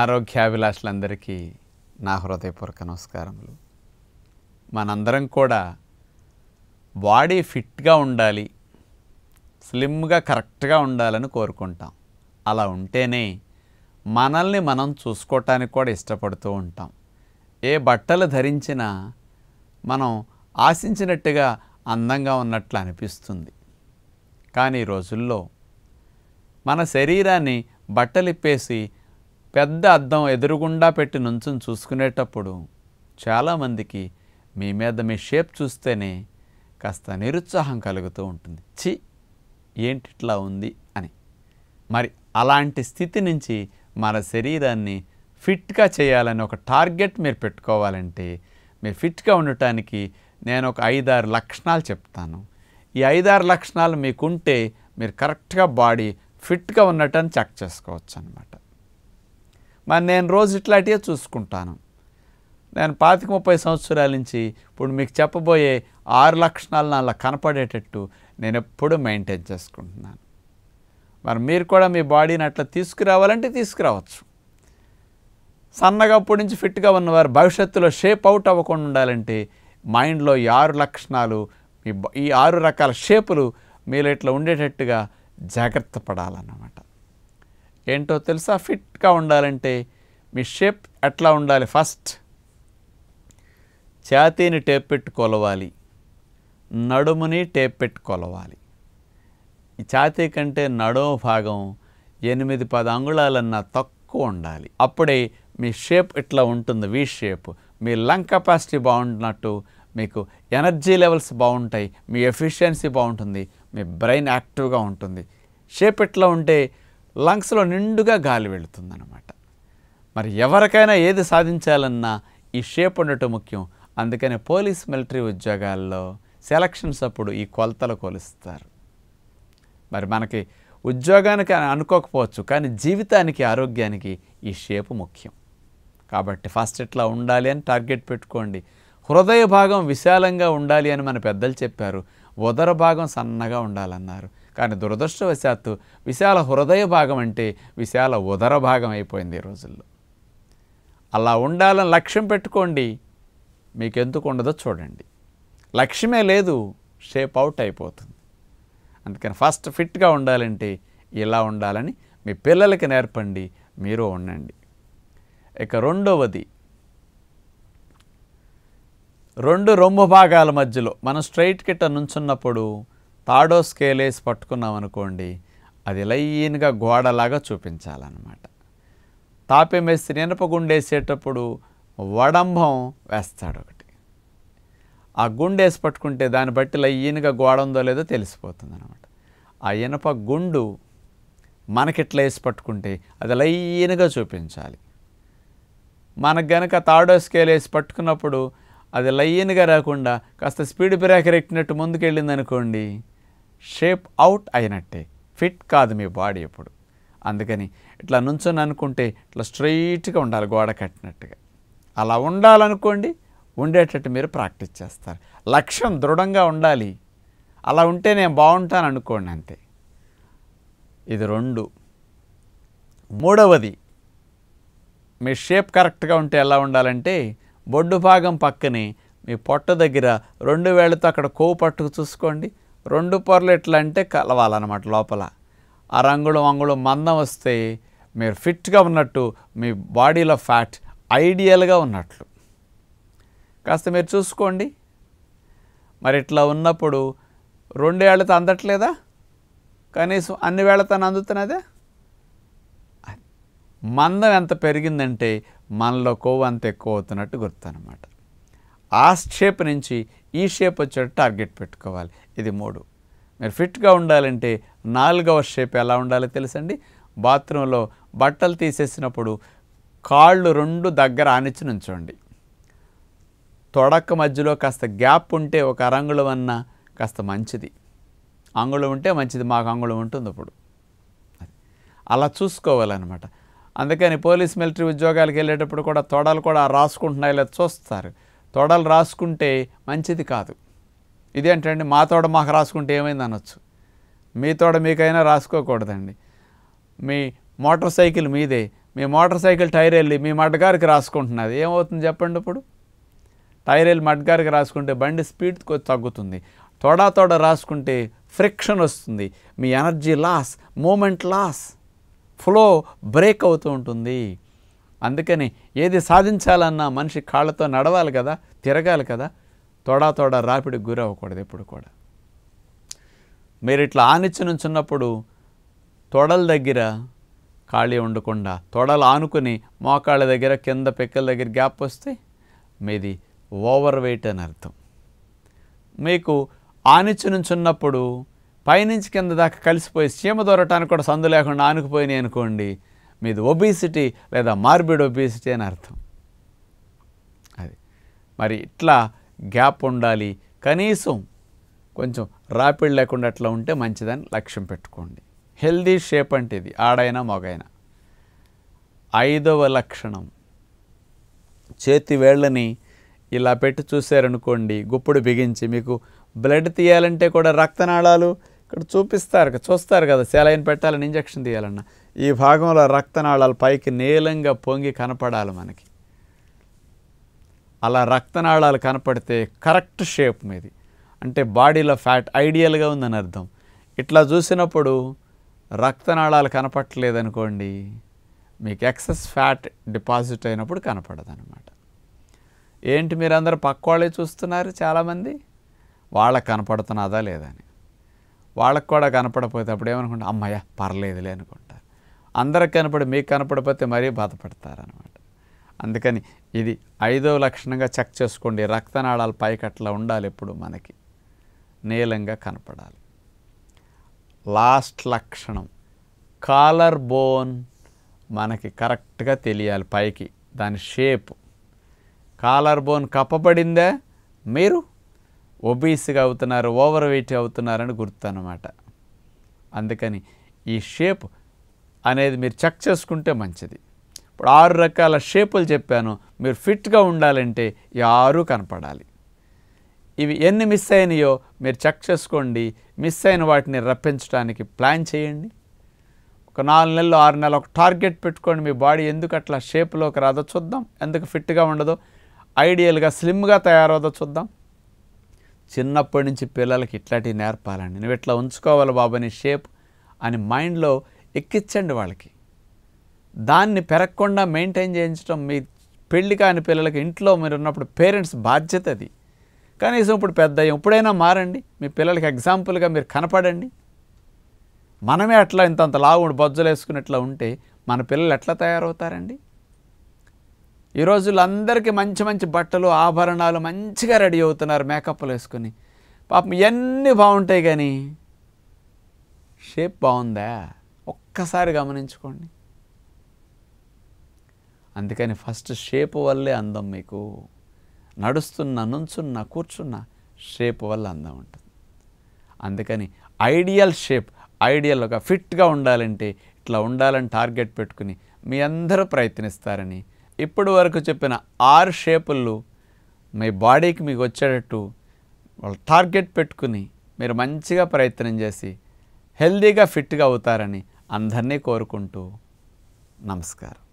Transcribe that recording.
ఆరోగ్యాభిలాషులందరికీ నా హృదయపూర్వక నమస్కారములు మనందరం కూడా బాడీ ఫిట్గా ఉండాలి స్లిమ్గా కరెక్ట్గా ఉండాలని కోరుకుంటాం అలా ఉంటేనే మనల్ని మనం చూసుకోవటానికి కూడా ఇష్టపడుతూ ఉంటాం ఏ బట్టలు ధరించినా మనం ఆశించినట్టుగా అందంగా ఉన్నట్లు అనిపిస్తుంది కానీ రోజుల్లో మన శరీరాన్ని బట్టలిప్పేసి పెద్ద అద్దం ఎదురుగుండా పెట్టి నుంచుని చూసుకునేటప్పుడు చాలామందికి మీ మీద మీ షేప్ చూస్తేనే కాస్త నిరుత్సాహం కలుగుతూ ఉంటుంది చి ఏంటి ఇట్లా ఉంది అని మరి అలాంటి స్థితి నుంచి మన శరీరాన్ని ఫిట్గా చేయాలని ఒక టార్గెట్ మీరు పెట్టుకోవాలంటే మీరు ఫిట్గా ఉండటానికి నేను ఒక ఐదారు లక్షణాలు చెప్తాను ఈ ఐదారు లక్షణాలు మీకుంటే మీరు కరెక్ట్గా బాడీ ఫిట్గా ఉన్నట్టని చెక్ చేసుకోవచ్చు అనమాట మరి నేను రోజు ఇట్లాంటివే చూసుకుంటాను నేను పాతిక ముప్పై సంవత్సరాల నుంచి ఇప్పుడు మీకు చెప్పబోయే ఆరు లక్షణాలు అలా కనపడేటట్టు నేను ఎప్పుడూ మెయింటైన్ చేసుకుంటున్నాను మరి మీరు కూడా మీ బాడీని అట్లా తీసుకురావాలంటే తీసుకురావచ్చు సన్నగా అప్పటి నుంచి ఫిట్గా ఉన్నవారు భవిష్యత్తులో షేప్ అవుట్ అవ్వకుండా ఉండాలంటే మైండ్లో ఈ ఆరు లక్షణాలు మీ ఈ ఆరు రకాల షేపులు మీరు ఇట్లా ఉండేటట్టుగా జాగ్రత్త పడాలన్నమాట ఏంటో తెలుసా ఫిట్గా ఉండాలంటే మీ షేప్ ఎట్లా ఉండాలి ఫస్ట్ ఛాతీని టేప్ పెట్టు కొలవాలి నడుముని టేప్ పెట్టు కొలవాలి ఈ ఛాతీ కంటే నడుము భాగం ఎనిమిది పది అంగుళాలన్నా తక్కువ ఉండాలి అప్పుడే మీ షేప్ ఇట్లా ఉంటుంది వీ షేప్ మీ లంగ్ కెపాసిటీ బాగుంటున్నట్టు మీకు ఎనర్జీ లెవెల్స్ బాగుంటాయి మీ ఎఫిషియన్సీ బాగుంటుంది మీ బ్రెయిన్ యాక్టివ్గా ఉంటుంది షేప్ ఇట్లా ఉంటే లంగ్స్లో నిండుగా గాలి వెళుతుందన్నమాట మరి ఎవరికైనా ఏది సాధించాలన్నా ఈ షేప్ ఉండటం ముఖ్యం అందుకనే పోలీస్ మిలిటరీ ఉద్యోగాల్లో సెలక్షన్స్ అప్పుడు ఈ కొలతలు కొలుస్తారు మరి మనకి ఉద్యోగానికి అనుకోకపోవచ్చు కానీ జీవితానికి ఆరోగ్యానికి ఈ షేపు ముఖ్యం కాబట్టి ఫస్ట్ ఇట్లా ఉండాలి అని టార్గెట్ పెట్టుకోండి హృదయ భాగం విశాలంగా ఉండాలి అని మన పెద్దలు చెప్పారు ఉదర భాగం సన్నగా ఉండాలన్నారు కానీ దురదృష్టవశాత్తు విశాల హృదయ భాగం అంటే విశాల ఉదర భాగం అయిపోయింది ఈ రోజుల్లో అలా ఉండాలని లక్ష్యం పెట్టుకోండి మీకెందుకు ఉండదో చూడండి లక్ష్యమే లేదు షేప్ అవుట్ అయిపోతుంది అందుకని ఫస్ట్ ఫిట్గా ఉండాలంటే ఇలా ఉండాలని మీ పిల్లలకి నేర్పండి మీరు ఉండండి ఇక రెండవది రెండు రొమ్ము భాగాల మధ్యలో మనం స్ట్రైట్ కిట్ట నుంచున్నప్పుడు తాడో స్కేల్ వేసి పట్టుకున్నాం అనుకోండి అది లైన్గా గోడలాగా చూపించాలన్నమాట తాపే మేసి వేసేటప్పుడు వడంభం వేస్తాడు ఒకటి ఆ గుండేసి పట్టుకుంటే దాన్ని బట్టి లయ్యనిగా గోడ ఉందో లేదో తెలిసిపోతుంది అనమాట ఆ ఇనప గుండు మనకిట్లా వేసి పట్టుకుంటే అది లయ్యనిగా చూపించాలి మనకు గనక తాడో స్కేల్ వేసి పట్టుకున్నప్పుడు అది లయ్యనిగా రాకుండా కాస్త స్పీడ్ బ్రేకర్ ఎక్కినట్టు ముందుకెళ్ళింది అనుకోండి షేప్ అవుట్ అయినట్టే ఫిట్ కాదు మీ బాడీ ఎప్పుడు అందుకని ఇట్లా నుంచొని అనుకుంటే ఇట్లా స్ట్రైట్గా ఉండాలి గోడ కట్టినట్టుగా అలా ఉండాలనుకోండి ఉండేటట్టు మీరు ప్రాక్టీస్ చేస్తారు లక్ష్యం దృఢంగా ఉండాలి అలా ఉంటే నేను బాగుంటాను అనుకోండి అంతే ఇది రెండు మూడవది మీ షేప్ కరెక్ట్గా ఉంటే ఎలా ఉండాలంటే బొడ్డు భాగం పక్కనే మీ పొట్ట దగ్గర రెండు వేళ్ళతో అక్కడ కోవు పట్టుకు చూసుకోండి రెండు పొరలు ఎట్లా అంటే కలవాలన్నమాట లోపల ఆ రంగులు వంగులు మందం వస్తే మీరు ఫిట్గా ఉన్నట్టు మీ బాడీలో ఫ్యాట్ ఐడియల్గా ఉన్నట్లు కాస్త మీరు చూసుకోండి మరి ఇట్లా ఉన్నప్పుడు రెండు వేళతో అందట్లేదా కనీసం అన్ని వేళతో అందుతున్నదే మందం ఎంత పెరిగిందంటే మనలో కొవ్వు అంత ఎక్కువ అవుతున్నట్టు గుర్తు అనమాట ఆ షేప్ నుంచి ఈ షేప్ వచ్చేటట్టు టార్గెట్ పెట్టుకోవాలి ఇది మూడు మీరు ఫిట్గా ఉండాలంటే నాలుగవ షేప్ ఎలా ఉండాలో తెలుసండి బాత్రూంలో బట్టలు తీసేసినప్పుడు కాళ్ళు రెండు దగ్గర ఆనిచ్చి నుంచోండి తొడక మధ్యలో కాస్త గ్యాప్ ఉంటే ఒక అరంగుళం అన్న కాస్త మంచిది అంగుళం ఉంటే మంచిది మాకు అంగుళం ఉంటుంది అప్పుడు అలా చూసుకోవాలన్నమాట అందుకని పోలీస్ మిలిటరీ ఉద్యోగాలకు వెళ్ళేటప్పుడు కూడా తొడలు కూడా రాసుకుంటున్నాయి లేదా చూస్తారు తోడలు రాసుకుంటే మంచిది కాదు ఇదేంటండి మా తోడ మాకు రాసుకుంటే ఏమైంది అనొచ్చు మీ తోడ మీకైనా రాసుకోకూడదండి మీ మోటార్ సైకిల్ మీదే మీ మోటార్ సైకిల్ టైర్ వెళ్ళి మీ మడ్గారికి రాసుకుంటున్నది ఏమవుతుంది చెప్పండి ఇప్పుడు టైర్ వెళ్ళి మడ్గారికి రాసుకుంటే బండి స్పీడ్ తగ్గుతుంది తోడా తోడ రాసుకుంటే ఫ్రిక్షన్ వస్తుంది మీ energy loss moment loss flow break అవుతూ ఉంటుంది అందుకని ఏది సాధించాలన్నా మనిషి కాళ్ళతో నడవాలి కదా తిరగాలి కదా తోడా తోడా రాపిడి గురవ్వకూడదు ఎప్పుడు కూడా మీరు ఇట్లా ఆనిచ్చి నుంచున్నప్పుడు తొడల దగ్గర ఖాళీ ఉండకుండా తొడలు ఆనుకుని మోకాళ్ళ దగ్గర కింద పెక్కల దగ్గర గ్యాప్ వస్తే మీది ఓవర్ వెయిట్ అని అర్థం మీకు ఆనిచ్చి నుంచున్నప్పుడు పైనుంచి కింద దాకా కలిసిపోయి చీమ దొరటానికి కూడా సందు లేకుండా ఆనుకుపోయినాయి అనుకోండి మీది ఒబీసిటీ లేదా మార్బిడ్ ఒబీసిటీ అని అర్థం అది మరి ఇట్లా గ్యాప్ ఉండాలి కనీసం కొంచెం రాపిడ్ లేకుండా అట్లా ఉంటే మంచిదని లక్ష్యం పెట్టుకోండి హెల్దీ షేప్ అంటే ఇది ఆడైనా మగైనా ఐదవ లక్షణం చేతి వేళ్ళని ఇలా పెట్టి చూశారనుకోండి గుప్పుడు బిగించి మీకు బ్లడ్ తీయాలంటే కూడా రక్తనాళాలు ఇక్కడ చూపిస్తారు చూస్తారు కదా సెలైన్ పెట్టాలని ఇంజక్షన్ తీయాలన్నా ఈ భాగంలో రక్తనాళాలు పైకి నీలంగా పొంగి కనపడాలి మనకి అలా రక్తనాళాలు కనపడితే కరెక్ట్ షేప్ మీది అంటే బాడీలో ఫ్యాట్ ఐడియల్గా ఉందని అర్థం ఇట్లా చూసినప్పుడు రక్తనాళాలు కనపట్టలేదనుకోండి మీకు ఎక్సెస్ ఫ్యాట్ డిపాజిట్ అయినప్పుడు కనపడదనమాట ఏంటి మీరందరూ పక్క వాళ్ళే చూస్తున్నారు చాలామంది వాళ్ళకి కనపడుతున్నదా లేదని వాళ్ళకు కూడా కనపడపోతే అప్పుడు ఏమనుకుంటా అమ్మయ్య పర్లేదులే అనుకోండి అందరికి కనపడి మీకు కనపడిపోతే మరీ బాధపడతారనమాట అందుకని ఇది ఐదవ లక్షణంగా చెక్ చేసుకోండి రక్తనాళాలు పైకట్లా ఉండాలి ఎప్పుడు మనకి నీలంగా కనపడాలి లాస్ట్ లక్షణం కాలర్ బోన్ మనకి కరెక్ట్గా తెలియాలి పైకి దాని షేప్ కాలర్ బోన్ కప్పబడిందే మీరు ఒబీసీగా అవుతున్నారు ఓవర్ వెయిట్ అవుతున్నారని గుర్తు అనమాట అందుకని ఈ షేప్ అనేది మీరు చెక్ చేసుకుంటే మంచిది ఇప్పుడు ఆరు రకాల షేపులు చెప్పాను మీరు ఫిట్గా ఉండాలంటే ఆరు కనపడాలి ఇవి ఎన్ని మిస్ అయినాయో మీరు చెక్ చేసుకోండి మిస్ అయిన వాటిని రప్పించడానికి ప్లాన్ చేయండి ఒక నాలుగు నెలలు ఆరు నెలలు ఒక టార్గెట్ పెట్టుకోండి మీ బాడీ ఎందుకు అట్లా షేప్లోకి రాదో చూద్దాం ఎందుకు ఫిట్గా ఉండదో ఐడియల్గా స్లిమ్గా తయారవుదో చూద్దాం చిన్నప్పటి నుంచి పిల్లలకి ఇట్లాంటివి నేర్పాలండి నువ్వు ఇట్లా ఉంచుకోవాలి బాబు నీ షేప్ అని మైండ్లో ఎక్కించండి వాళ్ళకి దాన్ని పెరగకుండా మెయింటైన్ చేయించడం మీ పెళ్లి కాని పిల్లలకి ఇంట్లో మీరు ఉన్నప్పుడు పేరెంట్స్ బాధ్యత అది కనీసం ఇప్పుడు పెద్ద ఎప్పుడైనా మారండి మీ పిల్లలకి ఎగ్జాంపుల్గా మీరు కనపడండి మనమే అట్లా ఇంతంత లావుడు బొజ్జలు వేసుకున్నట్లా ఉంటే మన పిల్లలు ఎట్లా తయారవుతారండి ఈ రోజుల్లో అందరికీ మంచి మంచి బట్టలు ఆభరణాలు మంచిగా రెడీ అవుతున్నారు మేకప్లు వేసుకుని పాపం ఇవన్నీ బాగుంటాయి కానీ షేప్ బాగుందా ఒక్కసారి గమనించుకోండి అందుకని ఫస్ట్ షేప్ వల్లే అందం మీకు నడుస్తున్న నుంచున్న కూర్చున్న షేప్ వల్ల అందం ఉంటుంది అందుకని ఐడియల్ షేప్ ఐడియల్ ఒక ఫిట్గా ఉండాలంటే ఇట్లా ఉండాలని టార్గెట్ పెట్టుకుని మీ అందరూ ప్రయత్నిస్తారని ఇప్పటి వరకు చెప్పిన ఆరు షేపులు మీ బాడీకి మీకు వచ్చేటట్టు వాళ్ళు టార్గెట్ పెట్టుకుని మీరు మంచిగా ప్రయత్నం చేసి హెల్దీగా ఫిట్గా అవుతారని అందరినీ కోరుకుంటూ నమస్కారం